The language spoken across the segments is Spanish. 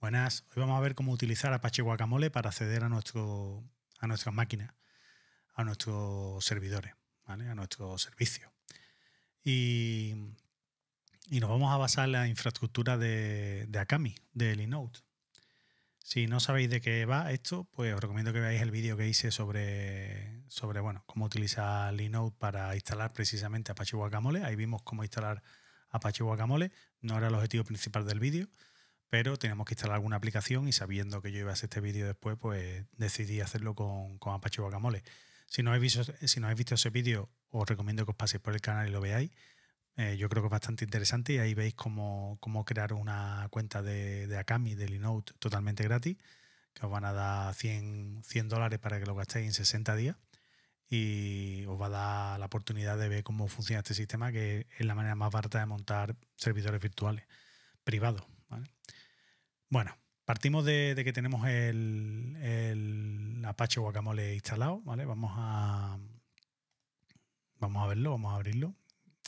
Buenas, hoy vamos a ver cómo utilizar Apache Guacamole para acceder a, nuestro, a nuestras máquinas, a nuestros servidores, a nuestros servicios. Y, nos vamos a basar en la infraestructura de, Akami, de Linode. Si no sabéis de qué va esto, pues os recomiendo que veáis el vídeo que hice sobre, sobre bueno, cómo utilizar Linode para instalar precisamente Apache Guacamole. Ahí vimos cómo instalar Apache Guacamole. No era el objetivo principal del vídeo pero tenemos que instalar alguna aplicación y sabiendo que yo iba a hacer este vídeo después, pues decidí hacerlo con, con Apache Guacamole. Si no, habéis visto, si no habéis visto ese vídeo, os recomiendo que os paséis por el canal y lo veáis. Eh, yo creo que es bastante interesante y ahí veis cómo, crear una cuenta de, de Akami, de Linode, totalmente gratis, que os van a dar 100, 100 dólares para que lo gastéis en 60 días y os va a dar la oportunidad de ver cómo funciona este sistema, que es la manera más barata de montar servidores virtuales privados. Bueno, partimos de, que tenemos el, Apache Guacamole instalado, ¿vale? Vamos a, vamos a verlo, vamos a abrirlo.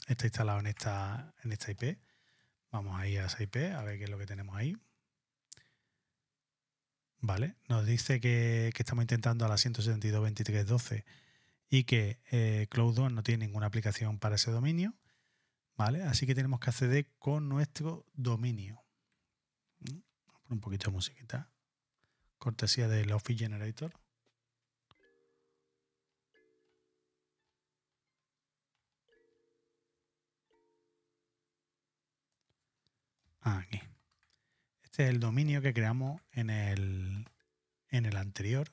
Está instalado en esta, en esta IP. Vamos a ir a esa IP a ver qué es lo que tenemos ahí. Vale, nos dice que, estamos intentando a la 172.23.12 y que eh, CloudOn no tiene ninguna aplicación para ese dominio. ¿Vale? Así que tenemos que acceder con nuestro dominio un poquito de musiquita. Cortesía del Office Generator. aquí. Este es el dominio que creamos en el, en el anterior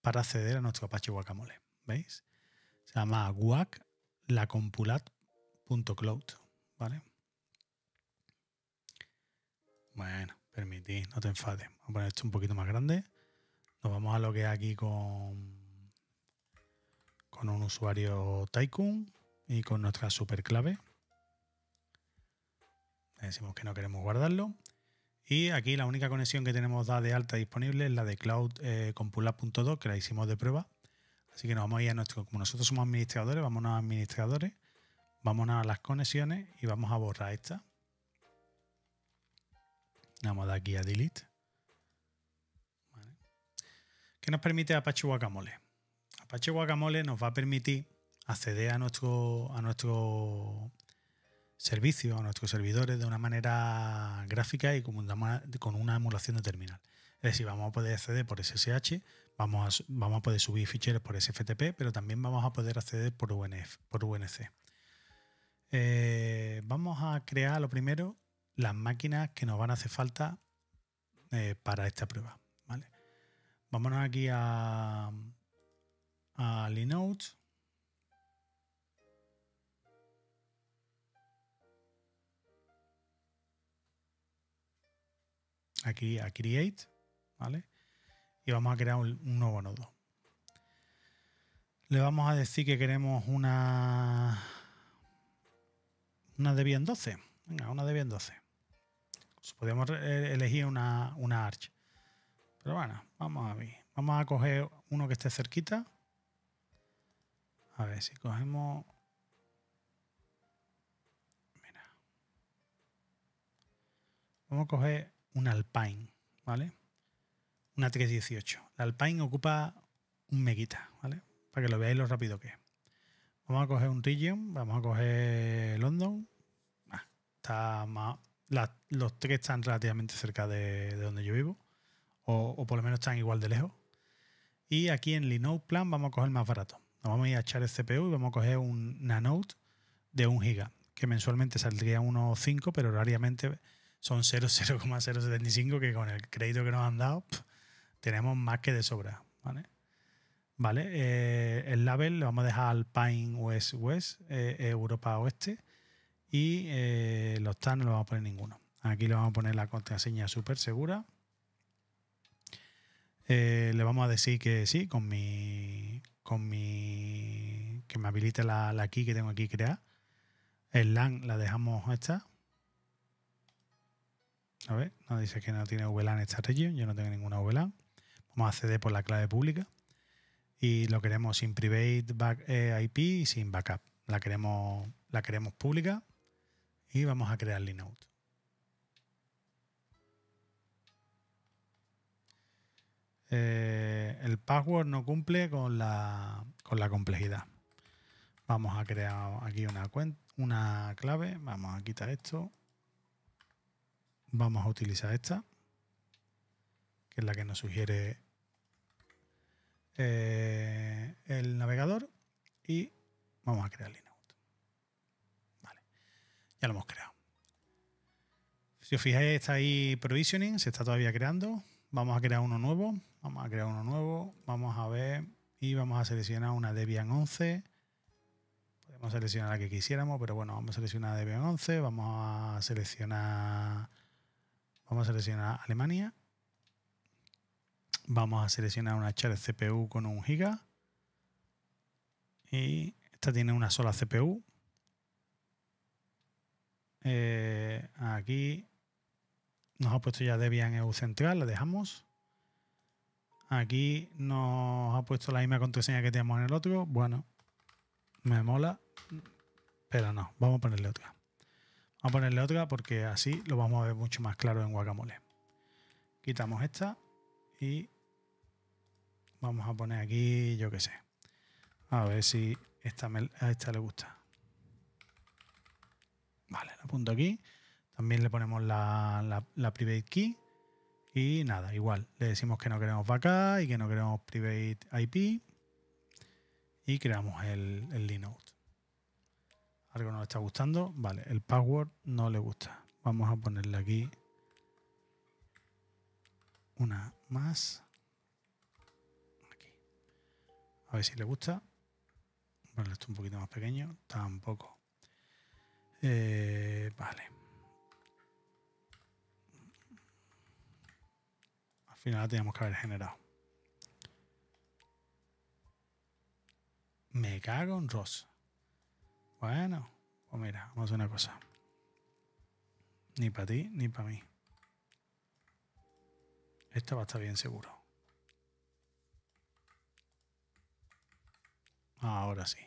para acceder a nuestro Apache Guacamole. ¿Veis? Se llama guaclacompulat.cloud. ¿Vale? Bueno. Permití, no te enfades. Vamos a poner esto un poquito más grande. Nos vamos a lo que es aquí con, con un usuario Tycoon y con nuestra super clave. decimos que no queremos guardarlo. Y aquí la única conexión que tenemos da de alta disponible es la de cloud eh, que la hicimos de prueba. Así que nos vamos a ir a nuestro, como nosotros somos administradores, vamos a administradores, vamos a las conexiones y vamos a borrar esta. Vamos a dar aquí a Delete. ¿Qué nos permite Apache Guacamole? Apache Guacamole nos va a permitir acceder a nuestro, a nuestro servicio, a nuestros servidores de una manera gráfica y con una, emulación de terminal. Es decir, vamos a poder acceder por SSH, vamos a, vamos a poder subir ficheros por SFTP, pero también vamos a poder acceder por, por UNC. Eh, vamos a crear lo primero las máquinas que nos van a hacer falta eh, para esta prueba. ¿vale? Vámonos aquí a, a Linode. Aquí a Create, ¿vale? Y vamos a crear un, nuevo nodo. Le vamos a decir que queremos una, una Debian 12. Venga, una Debian 12 podíamos eh, elegir una, una Arch. Pero bueno, vamos a ver. Vamos a coger uno que esté cerquita. A ver si cogemos... Vamos a coger un Alpine, ¿vale? Una 318. La Alpine ocupa un meguita, ¿vale? Para que lo veáis lo rápido que es. Vamos a coger un Region, vamos a coger London. Ah, está más, los tres están relativamente cerca de, donde yo vivo, o, por lo menos están igual de lejos. Y aquí en Linode Plan vamos a coger más barato. Nos vamos a ir a echar el CPU y vamos a coger un note de 1 giga, que mensualmente saldría 1.5, pero horariamente son 0,075, que con el crédito que nos han dado tenemos más que de sobra. ¿vale? ¿Vale? Eh, el label lo vamos a dejar al Pine West West, eh, Europa Oeste. Y eh, los tan no lo vamos a poner ninguno. Aquí le vamos a poner la contraseña súper segura. Eh, le vamos a decir que sí, con mi. con mi. que me habilite la, la key que tengo aquí creada. El LAN la dejamos esta. A ver, nos dice que no tiene VLAN esta región. Yo no tengo ninguna VLAN. Vamos a acceder por la clave pública. Y lo queremos sin private back, eh, IP y sin backup. La queremos, la queremos pública vamos a crear Linode. Eh, el password no cumple con la, con la complejidad. Vamos a crear aquí una, cuenta, una clave. Vamos a quitar esto. Vamos a utilizar esta, que es la que nos sugiere eh, el navegador. Y vamos a crear Linux lo hemos creado. Si os fijáis, está ahí provisioning, se está todavía creando. Vamos a crear uno nuevo. Vamos a crear uno nuevo. Vamos a ver. Y vamos a seleccionar una Debian 11. Podemos seleccionar la que quisiéramos, pero bueno, vamos a seleccionar Debian 11. Vamos a seleccionar. Vamos a seleccionar Alemania. Vamos a seleccionar una char CPU con un giga. Y esta tiene una sola CPU. Eh, aquí nos ha puesto ya Debian EU Central, la dejamos. Aquí nos ha puesto la misma contraseña que teníamos en el otro. Bueno, me mola, pero no, vamos a ponerle otra. Vamos a ponerle otra porque así lo vamos a ver mucho más claro en guacamole. Quitamos esta y vamos a poner aquí, yo que sé. A ver si esta, a esta le gusta. Vale, lo apunto aquí. También le ponemos la, la, private key. Y nada, igual. Le decimos que no queremos vaca y que no queremos private IP. Y creamos el, el Linode. Algo nos está gustando. Vale, el password no le gusta. Vamos a ponerle aquí una más. Aquí. A ver si le gusta. Vale, esto un poquito más pequeño. Tampoco. Eh, vale. Al final la teníamos que haber generado. Me cago en Ross. Bueno, pues mira, vamos a hacer una cosa. Ni para ti, ni para mí. Esta va a estar bien seguro. Ahora sí.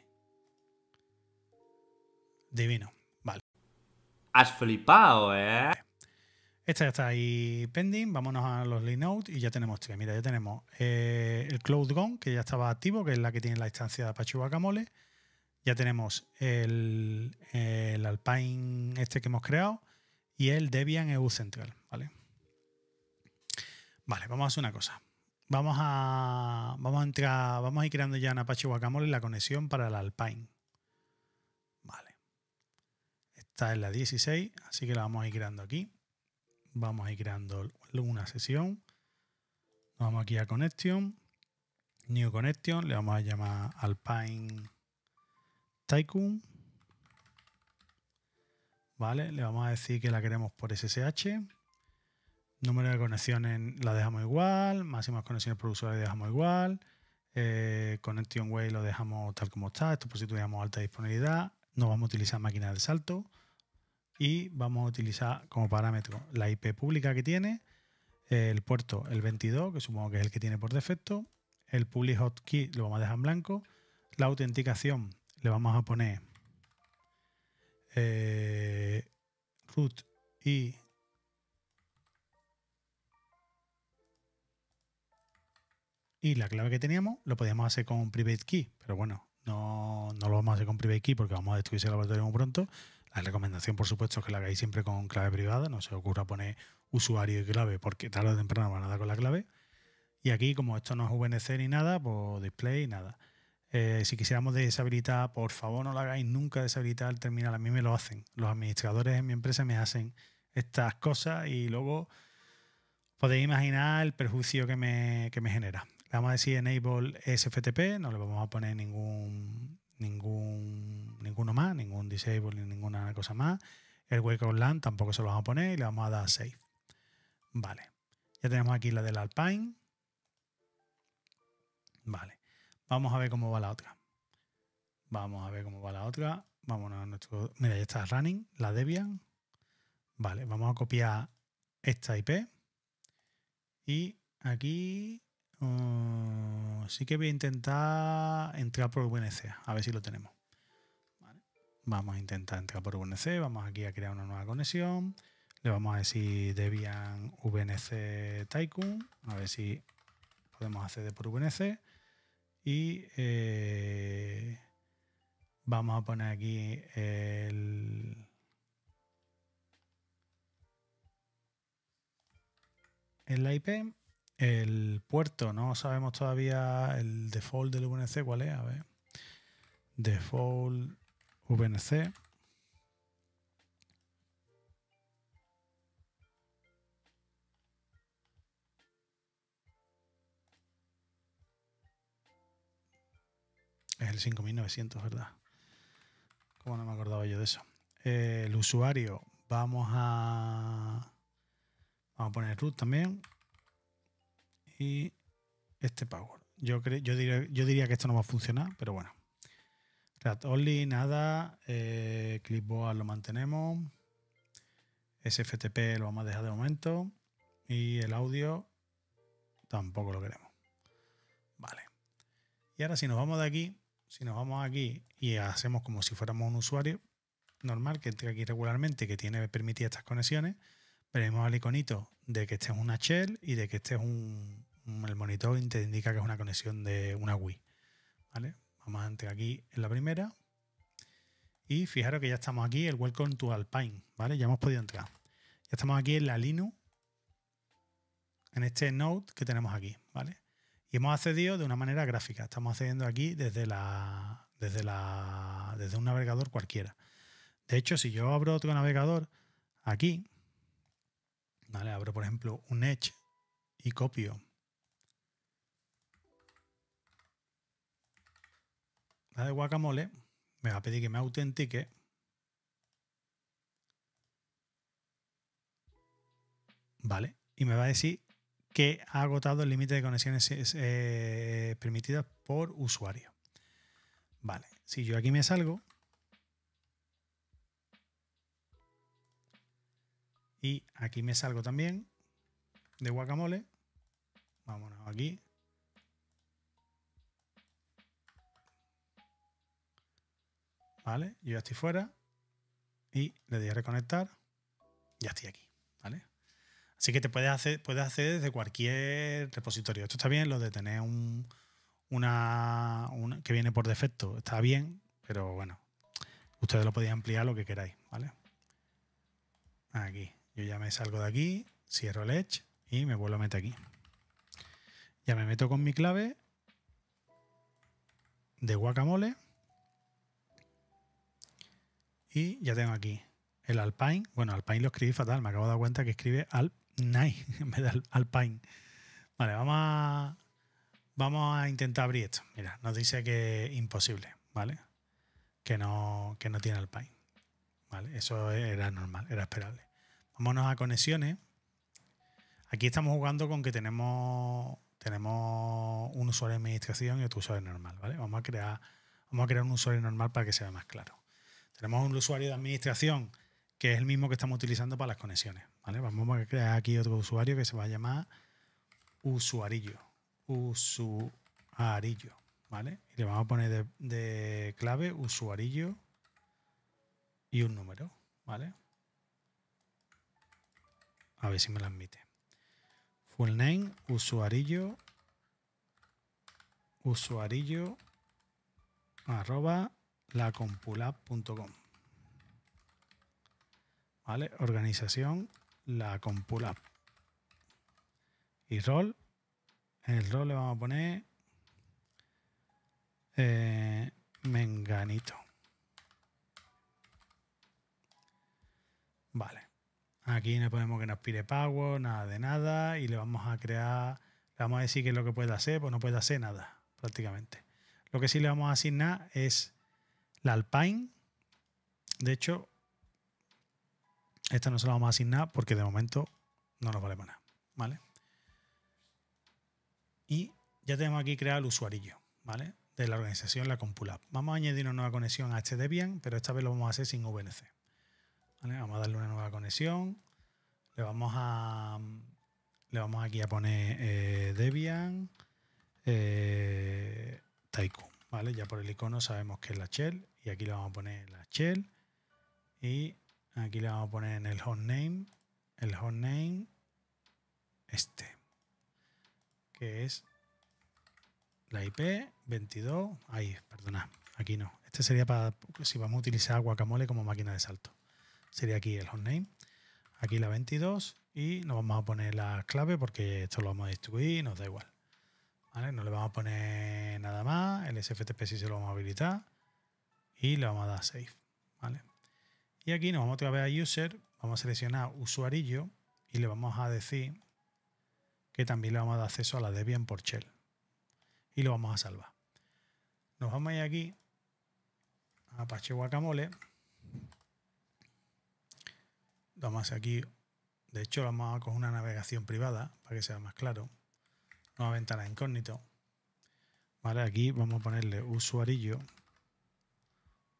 Divino. Has flipado, ¿eh? Esta ya está ahí pending. Vámonos a los Linux y ya tenemos tres. Este. Mira, ya tenemos eh, el Cloud Gone, que ya estaba activo, que es la que tiene la instancia de Apache Guacamole. Ya tenemos el, Alpine este que hemos creado y el Debian EU Central, ¿vale? Vale, vamos a hacer una cosa. Vamos a, vamos a entrar, vamos a ir creando ya en Apache Guacamole la conexión para el Alpine. Esta es la 16, así que la vamos a ir creando aquí. Vamos a ir creando una sesión. Vamos aquí a Connection, New Connection, le vamos a llamar Alpine Tycoon. ¿Vale? Le vamos a decir que la queremos por SSH. Número de conexiones la dejamos igual, máximas conexiones por usuario la dejamos igual, eh, Connection Way lo dejamos tal como está, esto por si tuviéramos alta disponibilidad, no vamos a utilizar máquina de salto, y vamos a utilizar como parámetro la IP pública que tiene, el puerto el 22, que supongo que es el que tiene por defecto, el public hotkey lo vamos a dejar en blanco, la autenticación le vamos a poner eh, root y y la clave que teníamos lo podíamos hacer con private key, pero bueno, no, lo vamos a hacer con private key porque vamos a destruirse el laboratorio muy pronto, la recomendación, por supuesto, es que la hagáis siempre con clave privada, no se os ocurra poner usuario y clave, porque tarde o temprano van a dar con la clave. Y aquí, como esto no es VNC ni nada, pues display, nada. Eh, si quisiéramos deshabilitar, por favor no lo hagáis nunca deshabilitar el terminal. A mí me lo hacen. Los administradores en mi empresa me hacen estas cosas y luego podéis imaginar el perjuicio que me, que me genera. Le vamos a decir enable SFTP, no le vamos a poner ningún, ningún, ninguno más, ningún disable, ninguna cosa más. El Wake on tampoco se lo vamos a poner y le vamos a dar Save. Vale. Ya tenemos aquí la del Alpine. Vale. Vamos a ver cómo va la otra. Vamos a ver cómo va la otra. Vamos a nuestro... Mira, ya está running, la Debian. Vale, vamos a copiar esta IP. Y aquí Mm, sí que voy a intentar entrar por VNC, a ver si lo tenemos. Vamos a intentar entrar por VNC, vamos aquí a crear una nueva conexión. Le vamos a decir Debian VNC Tycoon, a ver si podemos acceder por VNC. Y eh, vamos a poner aquí el... el IP el puerto, no sabemos todavía el default del VNC cuál es, a ver. Default VNC. Es el 5900, ¿verdad? Como no me acordaba yo de eso. el usuario, vamos a, vamos a poner root también y este Power. Yo, yo, diría, que esto no va a funcionar, pero bueno. Rat Only, nada. Eh, Clipboard lo mantenemos. SFTP lo vamos a dejar de momento. Y el audio tampoco lo queremos. Vale. Y ahora si nos vamos de aquí, si nos vamos aquí y hacemos como si fuéramos un usuario normal que entre aquí regularmente, que tiene permitidas estas conexiones, veremos al iconito de que este es una shell y de que este es un, Mm, el monitor te indica que es una conexión de una Wii. ¿Vale? Vamos entrar aquí en la primera. Y fijaros que ya estamos aquí, el Welcome to Alpine, ¿vale? Ya hemos podido entrar. Ya estamos aquí en la Linux, en este node que tenemos aquí, ¿vale? Y hemos accedido de una manera gráfica. Estamos accediendo aquí desde, la, desde, la, desde un navegador cualquiera. De hecho, si yo abro otro navegador aquí, ¿vale? Abro, por ejemplo, un Edge y copio de guacamole, me va a pedir que me autentique. Vale, y me va a decir que ha agotado el límite de conexiones eh, permitidas por usuario. Vale, si yo aquí me salgo y aquí me salgo también de guacamole, vámonos aquí, Yo ya estoy fuera y le doy a reconectar, ya estoy aquí, Así que te puedes hacer, puedes hacer desde cualquier repositorio. Esto está bien, lo de tener un, una, una que viene por defecto está bien, pero bueno, ustedes lo podéis ampliar lo que queráis, ¿vale? Aquí, yo ya me salgo de aquí, cierro el Edge y me vuelvo a meter aquí. Ya me meto con mi clave de guacamole. Y ya tengo aquí el Alpine. Bueno, Alpine lo escribí fatal, me acabo de dar cuenta que escribe Alpine en vez Alpine. Vale, vamos a, vamos a intentar abrir esto. Mira, nos dice que imposible, ¿vale? Que no, que no tiene Alpine. Vale, eso era normal, era esperable. Vámonos a conexiones. Aquí estamos jugando con que tenemos, tenemos un usuario de administración y otro usuario normal, ¿vale? Vamos a crear, vamos a crear un usuario normal para que sea más claro. Tenemos un usuario de administración que es el mismo que estamos utilizando para las conexiones. ¿vale? Vamos a crear aquí otro usuario que se va a llamar usuarillo. Usuarillo. ¿vale? Y le vamos a poner de, clave usuarillo y un número. ¿vale? A ver si me lo admite. Full name, usuarillo, usuarillo, arroba lacompulab.com. ¿Vale? Organización, la Y rol, en el rol le vamos a poner eh, menganito. Vale. Aquí le ponemos que nos pide pago, nada de nada, y le vamos a crear, le vamos a decir que es lo que puede hacer, pues no puede hacer nada, prácticamente. Lo que sí le vamos a asignar es la Alpine, de hecho, esta no se la vamos a asignar porque de momento no nos vale para nada, ¿vale? Y ya tenemos aquí creado el usuario, ¿vale? De la organización, la Compulab. Vamos a añadir una nueva conexión a este Debian, pero esta vez lo vamos a hacer sin VNC. Vamos a darle una nueva conexión. Le vamos a. Le vamos aquí a poner eh, Debian eh, ¿vale? Ya por el icono sabemos que es la shell y aquí le vamos a poner la shell y aquí le vamos a poner en el hostname el hostname este que es la IP 22 ahí perdona aquí no este sería para si vamos a utilizar guacamole como máquina de salto sería aquí el hostname aquí la 22 y nos vamos a poner la clave porque esto lo vamos a distribuir nos da igual no le vamos a poner nada más el SFTP sí se lo vamos a habilitar y le vamos a dar Save. ¿vale? Y aquí nos vamos otra vez a User, vamos a seleccionar Usuarillo y le vamos a decir que también le vamos a dar acceso a la Debian por Shell. Y lo vamos a salvar. Nos vamos a ir aquí a Apache Guacamole. Vamos aquí, de hecho, vamos a coger una navegación privada para que sea más claro. Nueva ventana incógnito. Vale, aquí vamos a ponerle usuarillo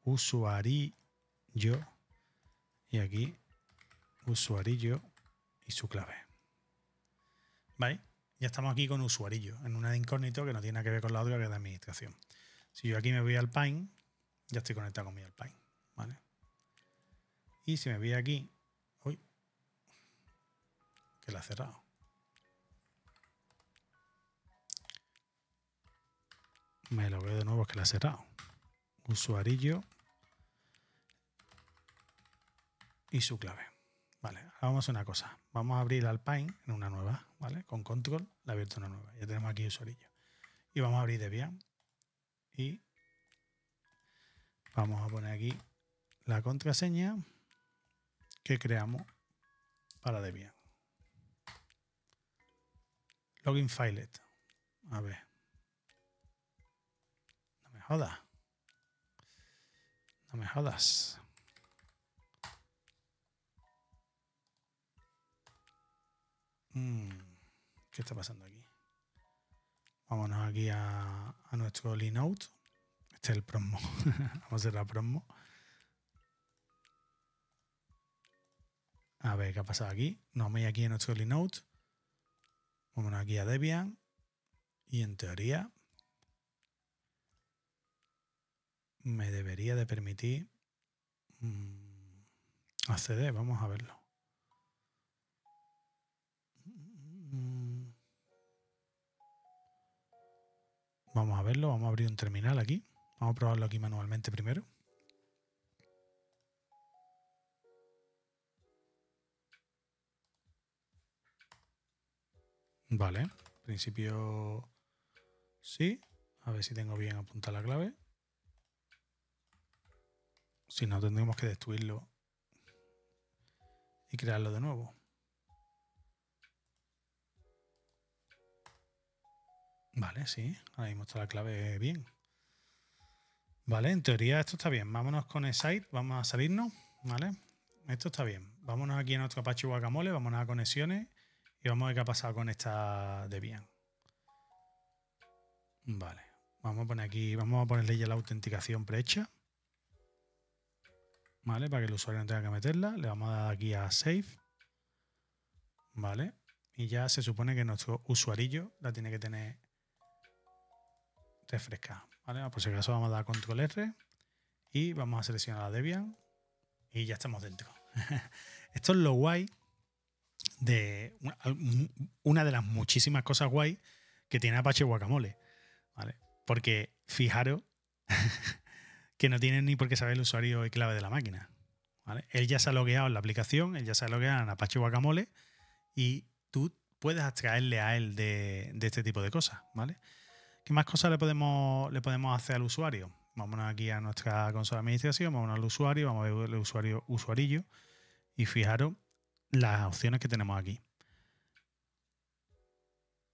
usuario y aquí usuario y su clave. ¿Vale? Ya estamos aquí con usuario, en una de incógnito que no tiene nada que ver con la otra que es de administración. Si yo aquí me voy al Pine, ya estoy conectado con mi Alpine. ¿Vale? Y si me voy aquí, uy, que la ha cerrado. Me lo veo de nuevo, que la ha cerrado usuarillo y su clave. Vale, ahora vamos a una cosa. Vamos a abrir Alpine en una nueva, ¿vale? Con control la abierto una nueva. Ya tenemos aquí usuarillo. Y vamos a abrir Debian y vamos a poner aquí la contraseña que creamos para Debian. Login Filet. A ver. No me jodas. No me jodas. Mm, ¿Qué está pasando aquí? Vámonos aquí a, nuestro Linode. Este es el promo. Vamos a hacer la promo. A ver qué ha pasado aquí. Nos voy aquí en nuestro Linode. Vámonos aquí a Debian. Y en teoría me debería de permitir mm, acceder. Vamos a verlo. Mm. Vamos a verlo, vamos a abrir un terminal aquí. Vamos a probarlo aquí manualmente primero. Vale, principio sí. A ver si tengo bien apuntada la clave. Si no, tendríamos que destruirlo y crearlo de nuevo. Vale, sí, ahí muestra la clave bien. Vale, en teoría esto está bien. Vámonos con site. vamos a salirnos, ¿vale? Esto está bien. Vámonos aquí a nuestro Apache Guacamole, vámonos a conexiones y vamos a ver qué ha pasado con esta de bien. Vale, vamos a poner aquí, vamos a ponerle ya la autenticación prehecha. ¿vale? Para que el usuario no tenga que meterla. Le vamos a dar aquí a Save, ¿vale? Y ya se supone que nuestro usuario la tiene que tener refrescada, ¿vale? Por si acaso vamos a dar Control R y vamos a seleccionar a Debian y ya estamos dentro. Esto es lo guay de una de las muchísimas cosas guay que tiene Apache Guacamole, ¿vale? Porque fijaros que no tienen ni por qué saber el usuario y clave de la máquina. Él ya se ha logueado en la aplicación, él ya se ha logueado en Apache Guacamole y tú puedes atraerle a él de, este tipo de cosas. ¿vale? ¿Qué más cosas le podemos, le podemos hacer al usuario? Vámonos aquí a nuestra consola de administración, vámonos al usuario, vamos a ver el usuario usuarillo y fijaros las opciones que tenemos aquí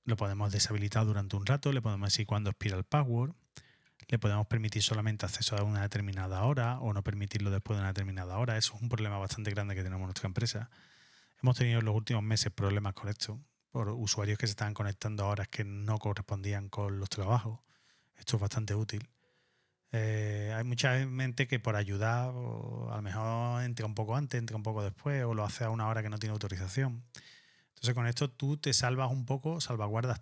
lo podemos deshabilitar durante un rato, le podemos decir cuándo expira el password, le podemos permitir solamente acceso a una determinada hora o no permitirlo después de una determinada hora. Eso es un problema bastante grande que tenemos en nuestra empresa. Hemos tenido en los últimos meses problemas con esto, por usuarios que se estaban conectando a horas que no correspondían con los trabajos. Esto es bastante útil. Eh, hay mucha gente que por ayudar a lo mejor entra un poco antes, entra un poco después o lo hace a una hora que no tiene autorización. Entonces con esto tú te salvas un poco, salvaguardas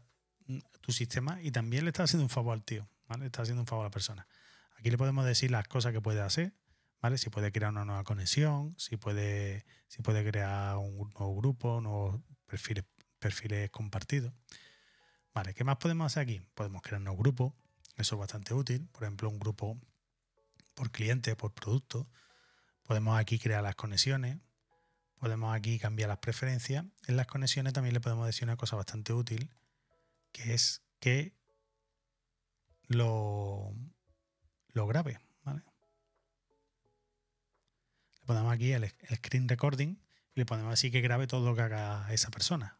tu sistema y también le estás haciendo un favor al tío. Está haciendo un favor a la persona. Aquí le podemos decir las cosas que puede hacer, ¿vale? Si puede crear una nueva conexión, si puede, si puede crear un nuevo grupo, nuevos perfiles, perfiles compartidos. Vale, ¿qué más podemos hacer aquí? Podemos crear nuevos grupos, eso es bastante útil. Por ejemplo, un grupo por cliente, por producto. Podemos aquí crear las conexiones. Podemos aquí cambiar las preferencias. En las conexiones también le podemos decir una cosa bastante útil, que es que lo, lo grave. ¿vale? Le ponemos aquí el, screen recording y le ponemos así que grabe todo lo que haga esa persona.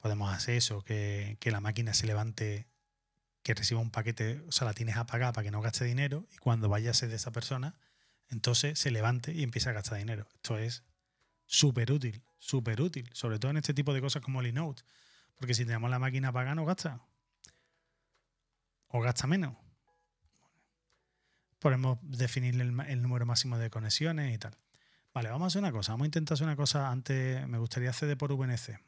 Podemos hacer eso, que, la máquina se levante, que reciba un paquete, o sea, la tienes apagada para que no gaste dinero y cuando vaya a ser de esa persona, entonces se levante y empiece a gastar dinero. Esto es súper útil, súper útil, sobre todo en este tipo de cosas como Linode porque si tenemos la máquina apagada no gasta. O gasta menos. Podemos definir el, número máximo de conexiones y tal. Vale, vamos a hacer una cosa. Vamos a intentar hacer una cosa antes. Me gustaría de por VNC.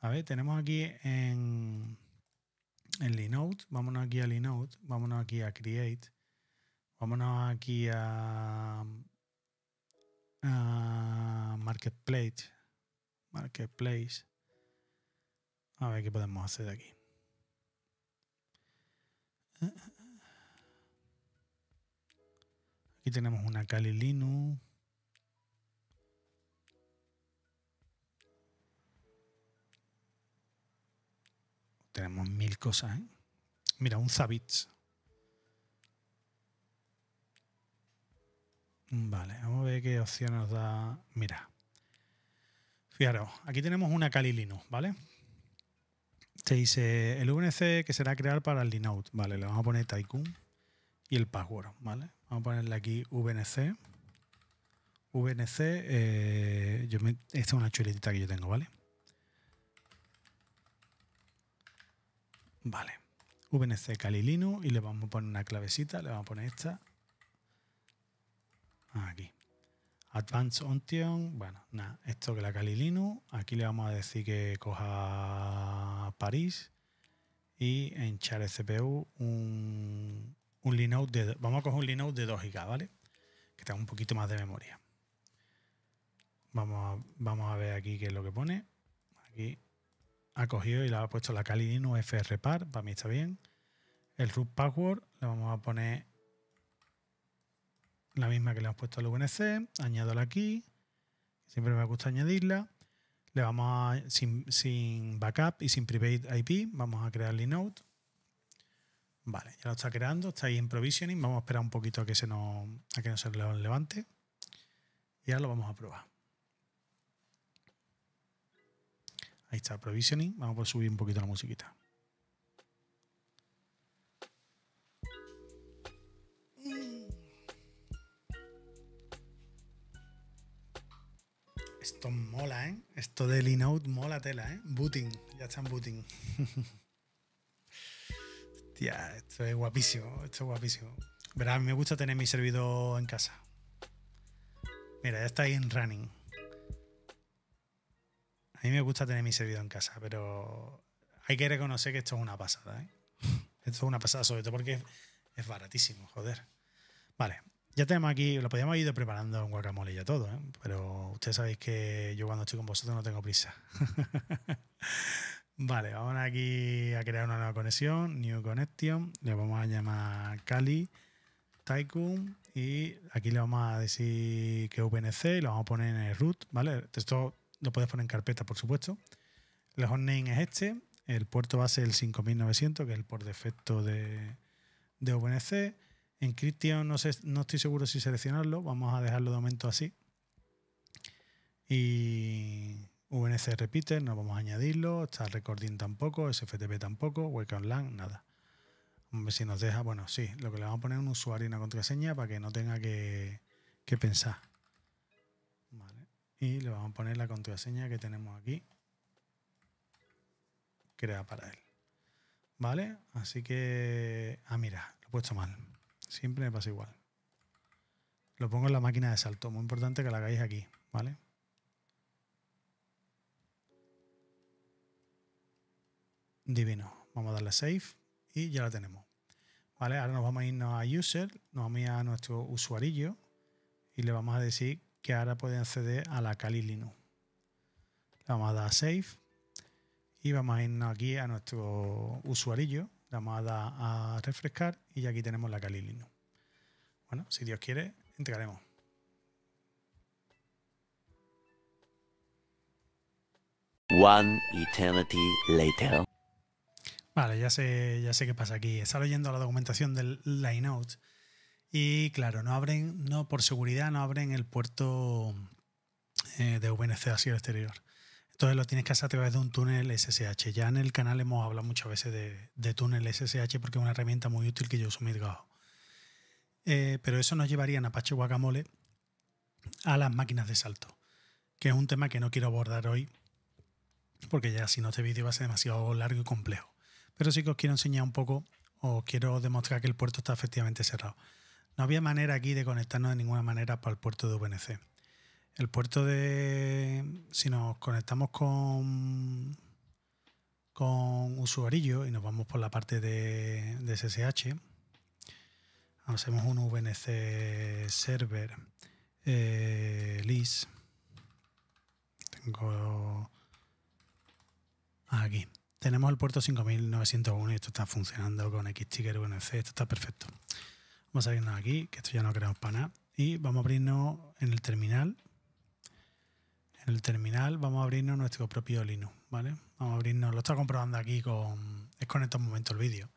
A ver, tenemos aquí en, en Linode. Vámonos aquí a Linode. Vámonos aquí a Create. Vámonos aquí a, a Marketplace. Marketplace. A ver qué podemos hacer de aquí. Aquí tenemos una Kali Linux. Tenemos mil cosas, ¿eh? Mira, un Zabitz. Vale, vamos a ver qué opción nos da. Mira. Fijaros, aquí tenemos una Kali Linux, ¿vale? dice el VNC que será crear para el Linode. Vale, le vamos a poner Tycoon y el password. Vale, vamos a ponerle aquí VNC. VNC, eh, yo esta es una chuletita que yo tengo, ¿vale? Vale. VNC Kali y le vamos a poner una clavecita, le vamos a poner esta. Ah, aquí. Advanced Ontion, bueno, nada, esto que la Kali Aquí le vamos a decir que coja París y en Char CPU un, un Linux de... Vamos a coger un Linux de 2 GB, ¿vale? Que tenga un poquito más de memoria. Vamos a, vamos a ver aquí qué es lo que pone. Aquí ha cogido y le ha puesto la Kali Linux FRPAR, para mí está bien. El root password le vamos a poner la misma que le hemos puesto al VNC, la aquí, siempre me gusta añadirla. Le vamos a, sin, backup y sin private IP, vamos a crear Linode. Vale, ya lo está creando, está ahí en provisioning. Vamos a esperar un poquito a que se nos, a que no se levante. Y ahora lo vamos a probar. Ahí está, provisioning. Vamos a subir un poquito la musiquita. Esto mola, ¿eh? Esto de Linode mola tela, ¿eh? Booting, ya está en booting. Hostia, esto es guapísimo, esto es guapísimo. Verá, a mí me gusta tener mi servidor en casa. Mira, ya está ahí en running. A mí me gusta tener mi servidor en casa, pero hay que reconocer que esto es una pasada, ¿eh? Esto es una pasada, sobre todo porque es baratísimo, joder. Vale, ya tenemos aquí, lo podíamos ir preparando un guacamole ya todo, ¿eh? pero ustedes sabéis que yo cuando estoy con vosotros no tengo prisa. vale, vamos aquí a crear una nueva conexión, New Connection, le vamos a llamar Cali, Tycoon y aquí le vamos a decir que VNC y lo vamos a poner en el root, ¿vale? Esto lo puedes poner en carpeta, por supuesto. El hostname es este, el puerto va a ser el 5900, que es el por defecto de, de en no, sé, no estoy seguro si seleccionarlo, vamos a dejarlo de momento así. Y VNC repite, no vamos a añadirlo, está Recording tampoco, SFTP tampoco, Wake Online, nada. ver si nos deja, bueno, sí, lo que le vamos a poner es un usuario y una contraseña para que no tenga que, pensar. Y le vamos a poner la contraseña que tenemos aquí, creada para él. ¿Vale? Así que, ah, mira, lo he puesto mal. Siempre me pasa igual. Lo pongo en la máquina de salto. Muy importante que la hagáis aquí, ¿vale? Divino. Vamos a darle save y ya la tenemos. ¿Vale? Ahora nos vamos a irnos a user, nos vamos a ir a nuestro usuario y le vamos a decir que ahora pueden acceder a la Kali Linux. Le vamos a dar a save y vamos a irnos aquí a nuestro usuario. Vamos a dar a refrescar y aquí tenemos la Kali Linux. Bueno, si Dios quiere, entregaremos. One Vale, ya sé, ya sé qué pasa aquí. Estaba leyendo la documentación del Lineout y claro, no abren, no por seguridad, no abren el puerto eh, de VNC hacia el exterior. Entonces lo tienes que hacer a través de un túnel SSH. Ya en el canal hemos hablado muchas veces de, túnel SSH porque es una herramienta muy útil que yo uso en eh, pero eso nos llevaría en Apache Guacamole a las máquinas de salto, que es un tema que no quiero abordar hoy porque ya si no este vídeo va a ser demasiado largo y complejo. Pero sí que os quiero enseñar un poco o quiero demostrar que el puerto está efectivamente cerrado. No había manera aquí de conectarnos de ninguna manera para el puerto de VNC. El puerto de. Si nos conectamos con. con usuario y nos vamos por la parte de, de SSH, hacemos un VNC server eh, list. Tengo. Aquí. Tenemos el puerto 5901 y esto está funcionando con Xticker VNC. Esto está perfecto. Vamos a irnos aquí, que esto ya no creamos para nada. Y vamos a abrirnos en el terminal en el terminal vamos a abrirnos nuestro propio Linux, ¿vale? Vamos a abrirnos, lo está comprobando aquí con, es con estos momento el vídeo,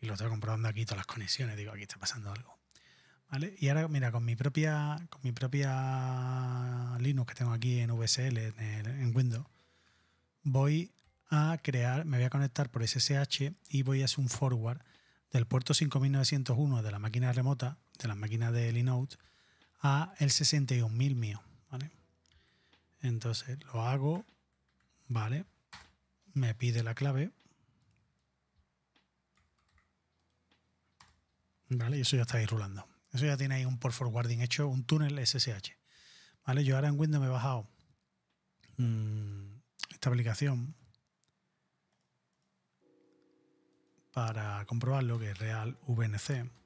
y lo estoy comprobando aquí todas las conexiones, digo, aquí está pasando algo, ¿vale? Y ahora, mira, con mi propia, con mi propia Linux que tengo aquí en VSL, en, Windows, voy a crear, me voy a conectar por SSH y voy a hacer un forward del puerto 5901 de la máquina remota, de la máquina de Linux, a el 61000 mío. Entonces lo hago, vale, me pide la clave. Vale, y eso ya está ahí rulando. Eso ya tiene ahí un port forwarding hecho, un túnel SSH. Vale, yo ahora en Windows me he bajado mm, esta aplicación para comprobar lo que es real VNC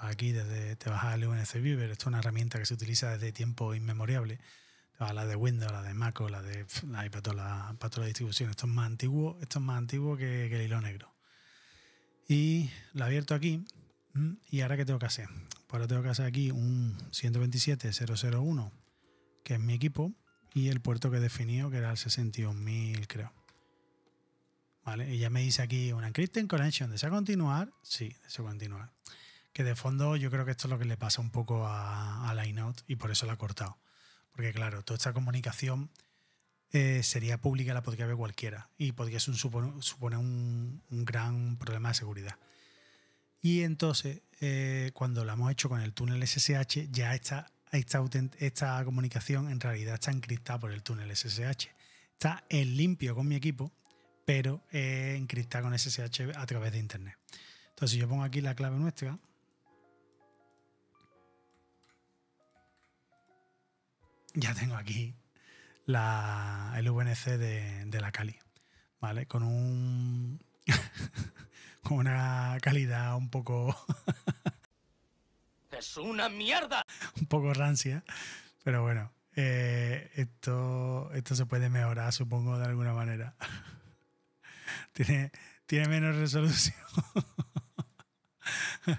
aquí, desde, te vas a Viewer, esto es una herramienta que se utiliza desde tiempo inmemoriable. la de Windows, la de Mac, o la de la, para la distribución Esto es más antiguo, esto es más antiguo que, el hilo negro. Y lo abierto aquí. ¿Y ahora qué tengo que hacer? Pues ahora tengo que hacer aquí un 127.001, que es mi equipo, y el puerto que he definido, que era el 61.000, creo. ¿Vale? Y ya me dice aquí una encrypting connection. ¿Desea continuar? Sí, desea continuar que de fondo yo creo que esto es lo que le pasa un poco a, a Lineout y por eso la ha cortado. Porque claro, toda esta comunicación eh, sería pública, la podría ver cualquiera y podría suponer un, gran problema de seguridad. Y entonces, eh, cuando la hemos hecho con el túnel SSH, ya está esta, esta, comunicación en realidad está encriptada por el túnel SSH. Está en limpio con mi equipo, pero encriptada con SSH a través de Internet. Entonces, si yo pongo aquí la clave nuestra, ya tengo aquí la, el VNC de, la Cali, ¿vale? Con un... con una calidad un poco... ¡Es una mierda! Un poco rancia, pero bueno, eh, esto, esto se puede mejorar, supongo, de alguna manera. tiene menos resolución.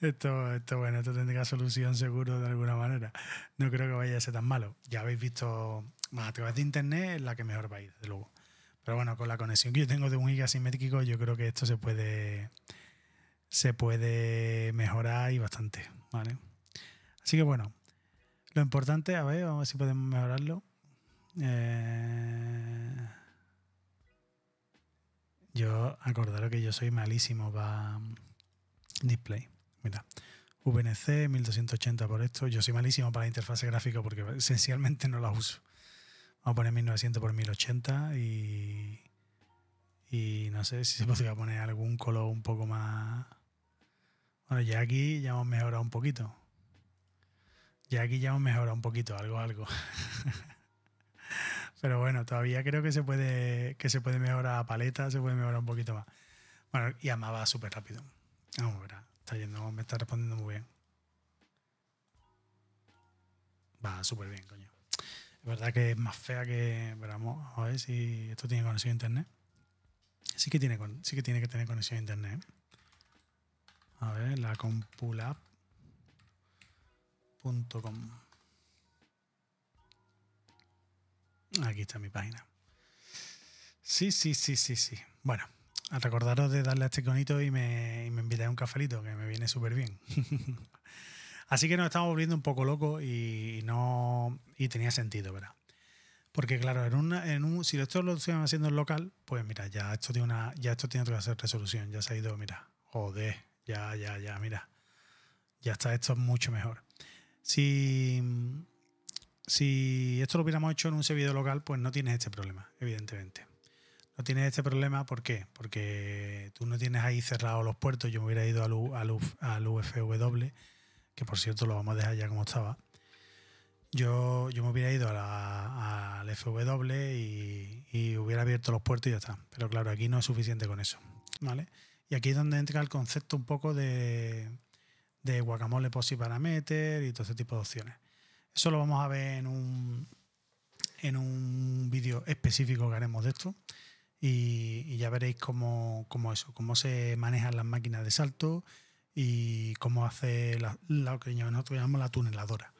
esto, esto, bueno, esto tendrá solución seguro de alguna manera. No creo que vaya a ser tan malo. Ya habéis visto, a través de internet, la que mejor va a ir, desde luego. Pero bueno, con la conexión que yo tengo de un giga simétrico, yo creo que esto se puede, se puede mejorar y bastante, ¿vale? Así que bueno, lo importante, a ver, si podemos mejorarlo. Eh, yo, acordaros que yo soy malísimo para Display. Mira, VNC 1280 por esto. Yo soy malísimo para la interfase gráfica porque esencialmente no la uso. Vamos a poner 1900 por 1080 y. Y no sé si se podría poner algún color un poco más. Bueno, ya aquí ya hemos mejorado un poquito. Ya aquí ya hemos mejorado un poquito, algo, algo. Pero bueno, todavía creo que se puede, que se puede mejorar la paleta, se puede mejorar un poquito más. Bueno, y además va súper rápido. Vamos ah, a está yendo, me está respondiendo muy bien. Va súper bien, coño. Es verdad que es más fea que. Veramos vamos a ver si esto tiene conexión a internet. Sí que tiene, sí que, tiene que tener conexión a internet. ¿eh? A ver, la com Aquí está mi página. Sí, sí, sí, sí, sí. Bueno. A recordaros de darle a este conito y me, y me un cafelito, que me viene súper bien. Así que nos estamos volviendo un poco locos y, no. Y tenía sentido, ¿verdad? Porque claro, en, en un, si esto lo estuviéramos haciendo en local, pues mira, ya esto tiene una, ya esto tiene otra resolución, ya se ha ido, mira, joder, ya, ya, ya, mira, ya está esto mucho mejor. Si, si esto lo hubiéramos hecho en un servidor local, pues no tienes este problema, evidentemente no tienes este problema, ¿por qué? Porque tú no tienes ahí cerrados los puertos. Yo me hubiera ido al, UFW, que por cierto lo vamos a dejar ya como estaba. Yo, yo me hubiera ido al FW y, hubiera abierto los puertos y ya está. Pero claro, aquí no es suficiente con eso. ¿Vale? Y aquí es donde entra el concepto un poco de, de guacamole posi parameter y todo ese tipo de opciones. Eso lo vamos a ver en un, en un vídeo específico que haremos de esto y, ya veréis cómo, eso, cómo se manejan las máquinas de salto y cómo hace la, lo que nosotros llamamos la tuneladora.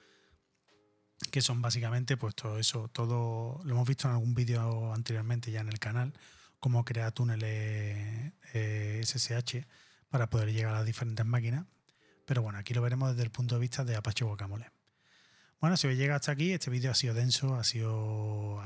Que son básicamente, pues todo eso, todo lo hemos visto en algún vídeo anteriormente ya en el canal, cómo crea túneles SSH eh, para poder llegar a las diferentes máquinas. Pero bueno, aquí lo veremos desde el punto de vista de Apache Guacamole. Bueno, si hoy llega hasta aquí, este vídeo ha sido denso, ha sido.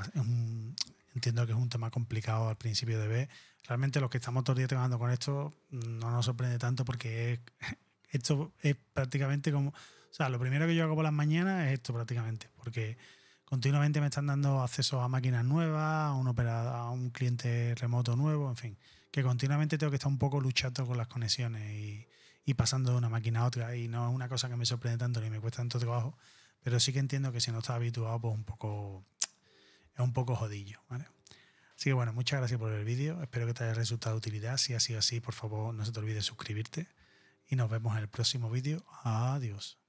entiendo que es un tema complicado al principio de ver. Realmente los que estamos todo el día trabajando con esto mm, no nos sorprende tanto porque esto es prácticamente como. O sea, lo primero que yo hago por las mañanas es esto prácticamente, porque continuamente me están dando acceso a máquinas nuevas, a un, operador, a un cliente remoto nuevo, en fin, que continuamente tengo que estar un poco luchando con las conexiones y, y pasando de una máquina a otra. Y no es una cosa que me sorprende tanto ni me cuesta tanto trabajo pero sí que entiendo que si no estás habituado, pues un poco. Es un poco jodillo, Así que bueno, muchas gracias por el vídeo. Espero que te haya resultado de utilidad. Si ha sido así, por favor, no se te olvide suscribirte. Y nos vemos en el próximo vídeo. Adiós.